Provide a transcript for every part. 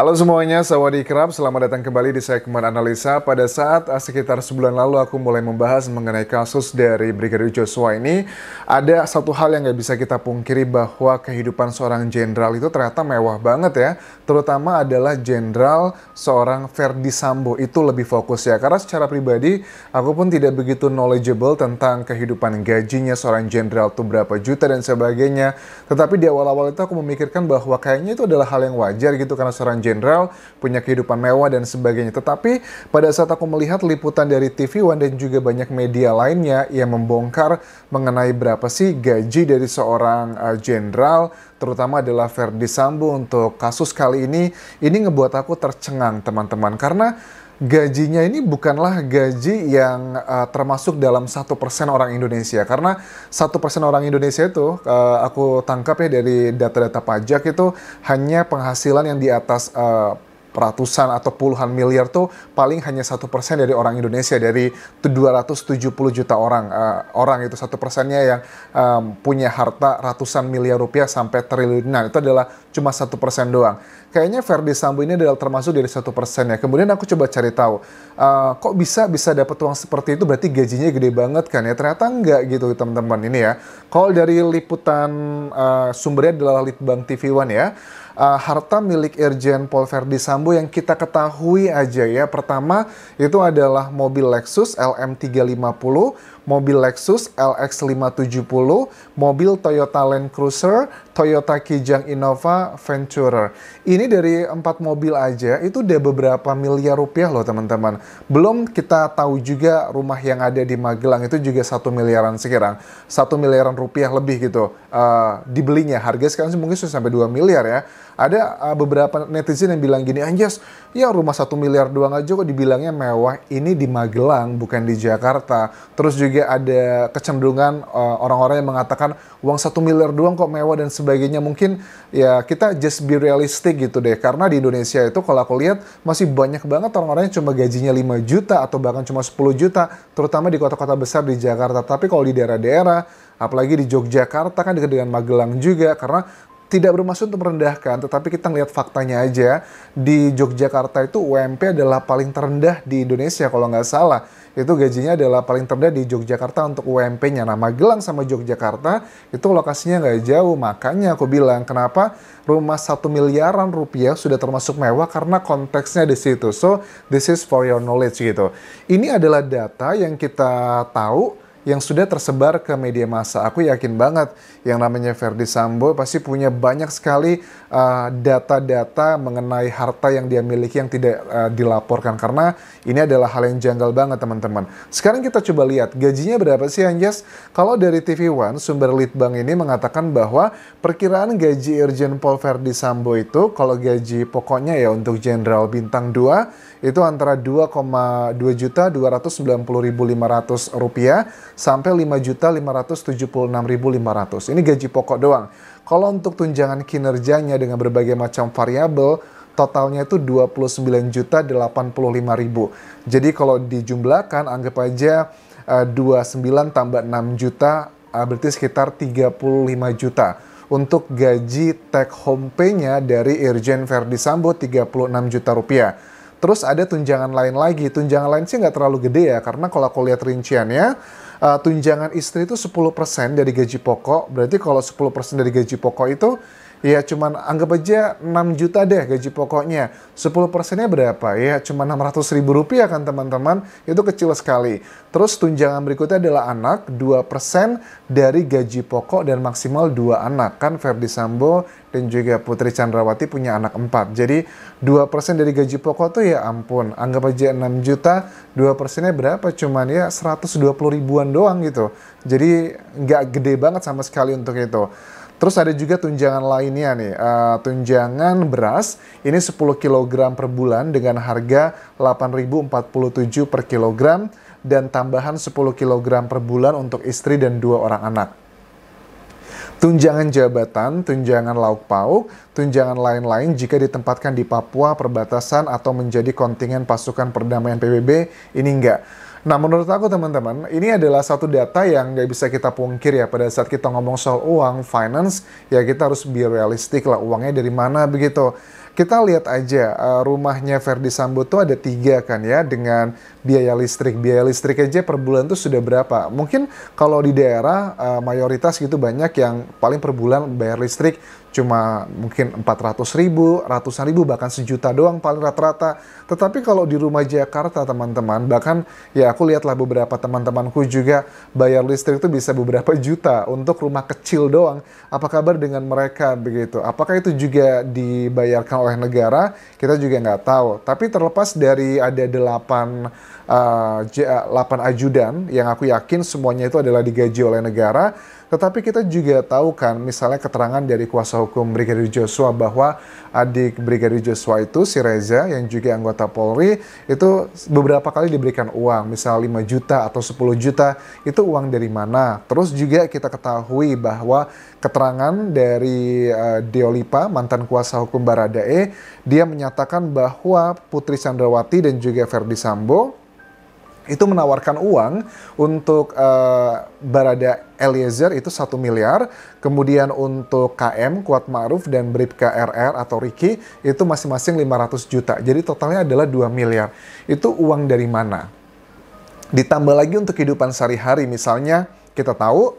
Halo semuanya, Krab. Selamat datang kembali di segmen analisa. Pada saat sekitar sebulan lalu aku mulai membahas mengenai kasus dari Brigadir Joshua ini, ada satu hal yang nggak bisa kita pungkiri bahwa kehidupan seorang jenderal itu ternyata mewah banget ya. Terutama adalah jenderal seorang Ferdi Sambo itu lebih fokus ya. Karena secara pribadi aku pun tidak begitu knowledgeable tentang kehidupan gajinya seorang jenderal tuh berapa juta dan sebagainya. Tetapi di awal-awal itu aku memikirkan bahwa kayaknya itu adalah hal yang wajar gitu karena seorang jenderal, punya kehidupan mewah dan sebagainya. Tetapi pada saat aku melihat liputan dari TV One dan juga banyak media lainnya yang membongkar mengenai berapa sih gaji dari seorang jenderal, eh, terutama adalah Verdi Sambo untuk kasus kali ini, ini ngebuat aku tercengang teman-teman karena gajinya ini bukanlah gaji yang uh, termasuk dalam satu persen orang Indonesia karena satu persen orang Indonesia itu uh, aku tangkap ya dari data-data pajak itu hanya penghasilan yang di atas uh, ratusan atau puluhan miliar tuh paling hanya satu persen dari orang Indonesia dari 270 juta orang uh, orang itu satu persennya yang um, punya harta ratusan miliar rupiah sampai triliunan itu adalah cuma satu persen doang kayaknya Ferdi Sambo ini adalah termasuk dari satu persennya. kemudian aku coba cari tahu uh, kok bisa bisa dapat uang seperti itu berarti gajinya gede banget kan ya ternyata enggak gitu teman-teman ini ya kalau dari liputan uh, sumbernya adalah Litbang TV One ya uh, harta milik Irjen Paul Verdi Sambo yang kita ketahui aja ya. Pertama itu adalah mobil Lexus LM350, mobil Lexus LX570, mobil Toyota Land Cruiser, Toyota Kijang Innova Venturer. Ini dari empat mobil aja itu udah beberapa miliar rupiah loh teman-teman. Belum kita tahu juga rumah yang ada di Magelang itu juga satu miliaran sekarang, satu miliaran rupiah lebih gitu uh, dibelinya. Harga sekarang mungkin sudah sampai 2 miliar ya. Ada uh, beberapa netizen yang bilang gini, Anjas, ya rumah satu miliar doang aja kok dibilangnya mewah. Ini di Magelang, bukan di Jakarta. Terus juga ada kecenderungan orang ah, orang-orang yang mengatakan uang satu miliar doang kok mewah dan sebagainya. Mungkin ya kita just be realistic gitu deh. Karena di Indonesia itu kalau aku lihat masih banyak banget orang-orang yang cuma gajinya 5 juta atau bahkan cuma 10 juta, terutama di kota-kota besar di Jakarta. Tapi kalau di daerah-daerah apalagi di Yogyakarta kan dekat dengan Magelang juga karena tidak bermaksud untuk merendahkan, tetapi kita melihat faktanya aja di Yogyakarta itu UMP adalah paling terendah di Indonesia kalau nggak salah. Itu gajinya adalah paling terendah di Yogyakarta untuk UMP-nya. Nah Magelang sama Yogyakarta itu lokasinya nggak jauh, makanya aku bilang kenapa rumah satu miliaran rupiah sudah termasuk mewah karena konteksnya di situ. So this is for your knowledge gitu. Ini adalah data yang kita tahu yang sudah tersebar ke media massa. Aku yakin banget yang namanya Verdi Sambo pasti punya banyak sekali eh, data-data uh, mengenai harta yang dia miliki yang tidak uh, dilaporkan karena ini adalah hal yang janggal banget teman-teman. Sekarang kita coba lihat gajinya berapa sih Anjas? Kalau dari TV One sumber Litbang ini mengatakan bahwa perkiraan gaji Irjen Pol Verdi Sambo itu kalau gaji pokoknya ya untuk Jenderal Bintang 2 itu antara 2,2 juta 290.500 rupiah sampai 5.576.500. Ini gaji pokok doang. Kalau untuk tunjangan kinerjanya dengan berbagai macam variabel, totalnya itu 29.085.000. Jadi kalau dijumlahkan anggap aja eh, uh, 29 tambah 6 juta uh, berarti sekitar 35 juta. Untuk gaji take home pay-nya dari Irjen Verdi Sambo 36 juta rupiah. Terus ada tunjangan lain lagi. Tunjangan lain sih nggak terlalu gede ya, karena kalau aku lihat rinciannya, uh, tunjangan istri itu 10% dari gaji pokok. Berarti kalau 10% dari gaji pokok itu ya cuman anggap aja 6 juta deh gaji pokoknya. 10 persennya berapa? Ya cuma 600 ribu rupiah kan teman-teman. Itu kecil sekali. Terus tunjangan berikutnya adalah anak 2 persen dari gaji pokok dan maksimal dua anak. Kan Ferdi Sambo dan juga Putri Chandrawati punya anak 4. Jadi 2 persen dari gaji pokok tuh ya ampun. Anggap aja 6 juta, 2 persennya berapa? Cuman ya 120 ribuan doang gitu. Jadi nggak gede banget sama sekali untuk itu. Terus ada juga tunjangan lainnya nih, uh, tunjangan beras ini 10 kg per bulan dengan harga 8.047 per kilogram dan tambahan 10 kg per bulan untuk istri dan dua orang anak. Tunjangan jabatan, tunjangan lauk pauk, tunjangan lain-lain jika ditempatkan di Papua, perbatasan, atau menjadi kontingen pasukan perdamaian PBB, ini enggak. Nah, menurut aku teman-teman, ini adalah satu data yang nggak bisa kita pungkir ya. Pada saat kita ngomong soal uang, finance, ya kita harus be realistik lah uangnya dari mana begitu. Kita lihat aja eh, rumahnya Verdi Sambo tuh ada tiga kan ya dengan biaya listrik. Biaya listrik aja per bulan tuh sudah berapa? Mungkin kalau di daerah eh, mayoritas gitu banyak yang paling per bulan bayar listrik cuma mungkin 400 ribu, ratusan ribu, bahkan sejuta doang paling rata-rata. Tetapi kalau di rumah Jakarta teman-teman, bahkan ya aku lihatlah beberapa teman-temanku juga bayar listrik itu bisa beberapa juta untuk rumah kecil doang. Apa kabar dengan mereka begitu? Apakah itu juga dibayarkan oleh negara kita juga nggak tahu. Tapi terlepas dari ada delapan uh, ajudan yang aku yakin semuanya itu adalah digaji oleh negara tetapi kita juga tahu kan misalnya keterangan dari kuasa hukum Brigadir Joshua bahwa adik Brigadir Joshua itu si Reza yang juga anggota Polri itu beberapa kali diberikan uang misal 5 juta atau 10 juta itu uang dari mana. Terus juga kita ketahui bahwa keterangan dari uh, eh, Deolipa mantan kuasa hukum Baradae dia menyatakan bahwa Putri Chandrawati dan juga Ferdi Sambo itu menawarkan uang untuk uh, Barada Eliezer itu satu miliar, kemudian untuk KM Kuat Ma'ruf dan Bribka RR atau Riki itu masing-masing 500 juta. Jadi totalnya adalah 2 miliar. Itu uang dari mana? Ditambah lagi untuk kehidupan sehari-hari misalnya kita tahu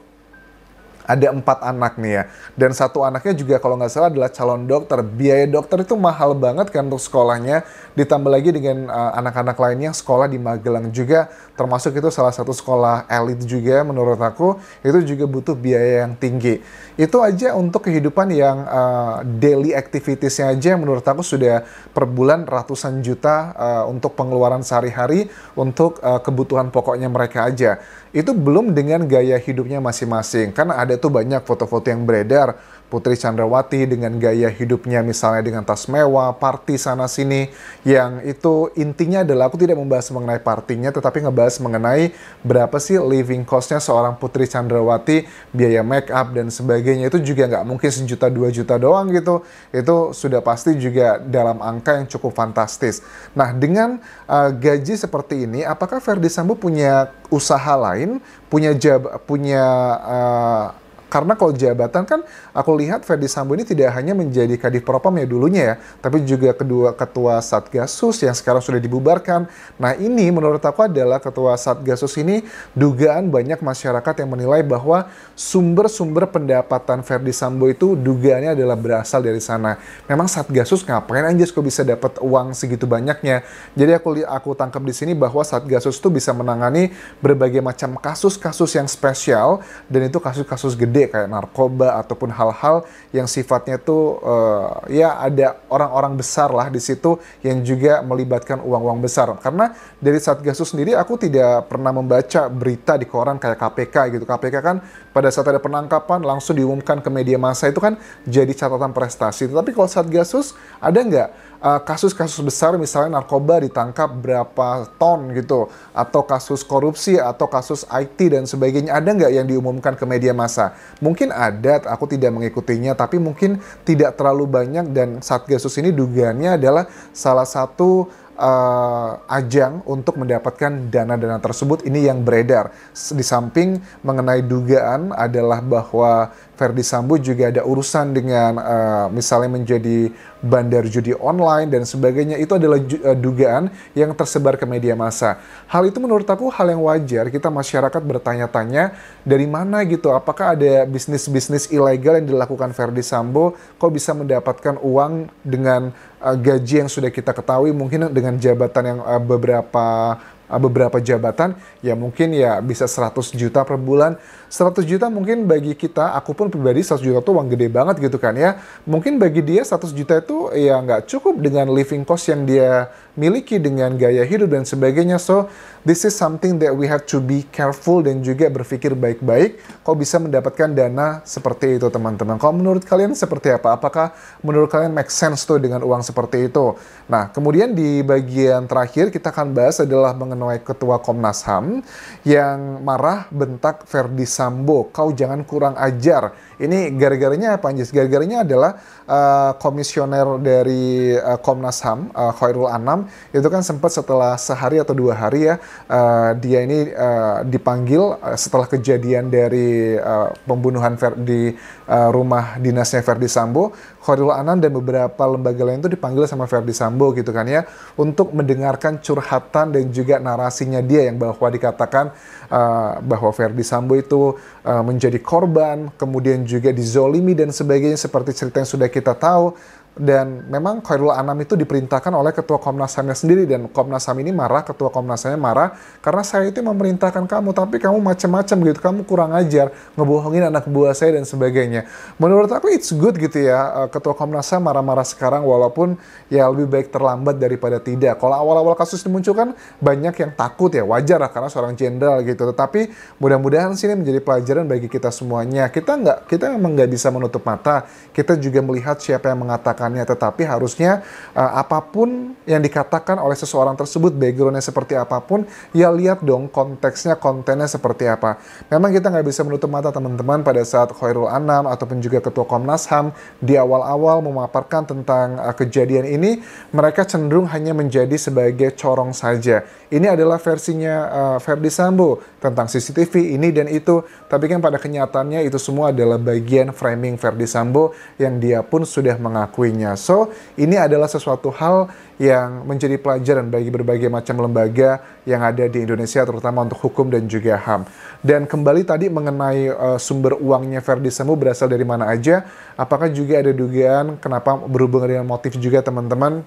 ada empat anak nih ya. Dan satu anaknya juga kalau nggak salah adalah calon dokter. Biaya dokter itu mahal banget kan untuk sekolahnya. Ditambah lagi dengan eh, anak-anak uh, lainnya sekolah di Magelang juga. Termasuk itu salah satu sekolah elit juga menurut aku. Itu juga butuh biaya yang tinggi. Itu aja untuk kehidupan yang uh, daily activitiesnya aja menurut aku sudah per bulan ratusan juta uh, untuk pengeluaran sehari-hari untuk uh, kebutuhan pokoknya mereka aja. Itu belum dengan gaya hidupnya masing-masing. Karena ada itu banyak foto-foto yang beredar Putri Chandrawati dengan gaya hidupnya misalnya dengan tas mewah, party sana sini yang itu intinya adalah aku tidak membahas mengenai partinya tetapi ngebahas mengenai berapa sih living costnya seorang Putri Chandrawati biaya make up dan sebagainya itu juga nggak mungkin sejuta dua juta doang gitu itu sudah pasti juga dalam angka yang cukup fantastis. Nah dengan uh, gaji seperti ini apakah Verdi Sambo punya usaha lain punya jab punya uh, karena kalau jabatan kan aku lihat Ferdi Sambo ini tidak hanya menjadi Kadif Propam ya dulunya ya, tapi juga kedua ketua Satgasus yang sekarang sudah dibubarkan. Nah ini menurut aku adalah ketua Satgasus ini dugaan banyak masyarakat yang menilai bahwa sumber-sumber pendapatan Ferdi Sambo itu dugaannya adalah berasal dari sana. Memang Satgasus ngapain aja kok bisa dapat uang segitu banyaknya? Jadi aku aku tangkap di sini bahwa Satgasus itu bisa menangani berbagai macam kasus-kasus yang spesial dan itu kasus-kasus gede gede ya, kayak narkoba ataupun hal-hal yang sifatnya tuh uh, ya ada orang-orang besar lah di situ yang juga melibatkan uang-uang besar. Karena dari Satgasus sendiri aku tidak pernah membaca berita di koran kayak KPK gitu. KPK kan pada saat ada penangkapan langsung diumumkan ke media massa itu kan jadi catatan prestasi. Tetapi kalau Satgasus ada nggak Eh, kasus-kasus besar misalnya narkoba ditangkap berapa ton gitu atau kasus korupsi atau kasus IT dan sebagainya ada nggak yang diumumkan ke media massa mungkin ada aku tidak mengikutinya tapi mungkin tidak terlalu banyak dan saat Satgasus ini dugaannya adalah salah satu uh, ajang untuk mendapatkan dana-dana tersebut ini yang beredar. Di samping mengenai dugaan adalah bahwa Verdi Sambo juga ada urusan dengan uh, misalnya menjadi bandar judi online dan sebagainya. Itu adalah eh, dugaan yang tersebar ke media massa. Hal itu menurut aku hal yang wajar. Kita masyarakat bertanya-tanya dari mana gitu. Apakah ada bisnis-bisnis ilegal yang dilakukan Verdi Sambo? Kok bisa mendapatkan uang dengan uh, gaji yang sudah kita ketahui mungkin dengan jabatan yang uh, beberapa Eh, beberapa jabatan ya mungkin ya bisa 100 juta per bulan. 100 juta mungkin bagi kita, aku pun pribadi 100 juta tuh uang gede banget gitu kan ya. Mungkin bagi dia 100 juta itu ya nggak cukup dengan living cost yang dia miliki dengan gaya hidup dan sebagainya. So this is something that we have to be careful dan juga berpikir baik-baik kok bisa mendapatkan dana seperti itu teman-teman. Kalau menurut kalian seperti apa? Apakah menurut kalian make sense tuh dengan uang seperti itu? Nah kemudian di bagian terakhir kita akan bahas adalah mengenai menuai Ketua Komnas HAM yang marah bentak Ferdi Sambo, kau jangan kurang ajar. Ini gara-garanya apa Anjis? Gara-garanya adalah uh, komisioner dari uh, Komnas HAM, uh, Khairul Anam, itu kan sempat setelah sehari atau dua hari ya, uh, dia ini uh, dipanggil setelah kejadian dari uh, pembunuhan di uh, rumah dinasnya Ferdi Sambo, Khairul Anam dan beberapa lembaga lain itu dipanggil sama Ferdi Sambo gitu kan ya, untuk mendengarkan curhatan dan juga narasinya dia yang eh, bahwa dikatakan uh, bahwa Verdi Sambo itu uh, menjadi korban, kemudian juga dizolimi dan sebagainya seperti cerita yang sudah kita tahu dan memang Khairul Anam itu diperintahkan oleh ketua Komnas ham sendiri dan Komnas HAM ini marah, ketua Komnas ham marah karena saya itu memerintahkan kamu tapi kamu macam-macam gitu, kamu kurang ajar, ngebohongin anak buah saya dan sebagainya. Menurut aku it's good gitu ya eh, ketua Komnas HAM marah-marah sekarang walaupun ya lebih baik terlambat daripada tidak. Kalau awal-awal kasus dimunculkan banyak yang takut ya wajar lah karena seorang jenderal gitu. Tetapi mudah-mudahan sini menjadi pelajaran bagi kita semuanya. Kita nggak kita memang nggak bisa menutup mata. Kita juga melihat siapa yang mengatakan mengatakannya, tetapi harusnya uh, apapun yang dikatakan oleh seseorang tersebut, backgroundnya seperti apapun, ya lihat dong konteksnya, kontennya seperti apa. Memang kita nggak bisa menutup mata teman-teman pada saat Khairul Anam ataupun juga Ketua Komnas HAM di awal-awal memaparkan tentang uh, kejadian ini, mereka cenderung hanya menjadi sebagai corong saja. Ini adalah versinya uh, Ferdi Sambo tentang CCTV ini dan itu, tapi kan pada kenyataannya itu semua adalah bagian framing Ferdi Sambo yang dia pun sudah mengakui So, ini adalah sesuatu hal yang menjadi pelajaran bagi berbagai macam lembaga yang ada di Indonesia, terutama untuk hukum dan juga HAM. Dan kembali tadi mengenai uh, sumber uangnya Verdi Sambo berasal dari mana aja, apakah juga ada dugaan kenapa berhubungan dengan motif juga teman-teman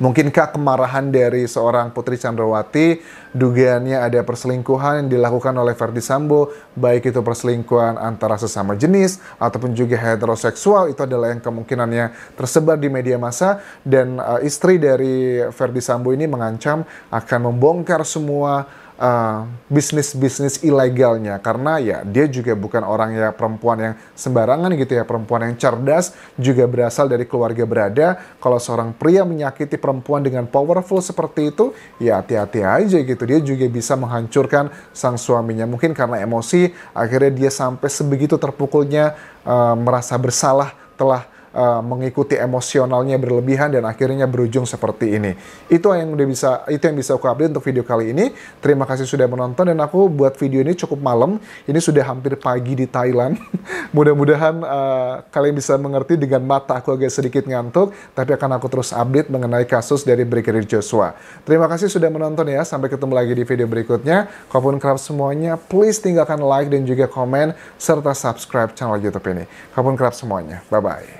Mungkinkah kemarahan dari seorang Putri Chandrawati dugaannya ada perselingkuhan yang dilakukan oleh Verdi Sambo, baik itu perselingkuhan antara sesama jenis ataupun juga heteroseksual itu adalah yang kemungkinannya tersebar di media massa dan uh, istri dari Verdi Sambo ini mengancam akan membongkar semua uh, bisnis-bisnis ilegalnya karena ya dia juga bukan orang ya perempuan yang sembarangan gitu ya perempuan yang cerdas juga berasal dari keluarga berada kalau seorang pria menyakiti perempuan dengan powerful seperti itu ya hati-hati aja gitu dia juga bisa menghancurkan sang suaminya mungkin karena emosi akhirnya dia sampai sebegitu terpukulnya uh, merasa bersalah telah uh, mengikuti emosionalnya berlebihan dan akhirnya berujung seperti ini. Itu yang udah bisa itu yang bisa aku update untuk video kali ini. Terima kasih sudah menonton dan aku buat video ini cukup malam. Ini sudah hampir pagi di Thailand. Mudah-mudahan uh, kalian bisa mengerti dengan mata aku agak sedikit ngantuk, tapi akan aku terus update mengenai kasus dari Brigadir Joshua. Terima kasih sudah menonton ya. Sampai ketemu lagi di video berikutnya. Kapan kerap semuanya, please tinggalkan like dan juga komen serta subscribe channel YouTube ini. Kapan kerap semuanya. Bye bye.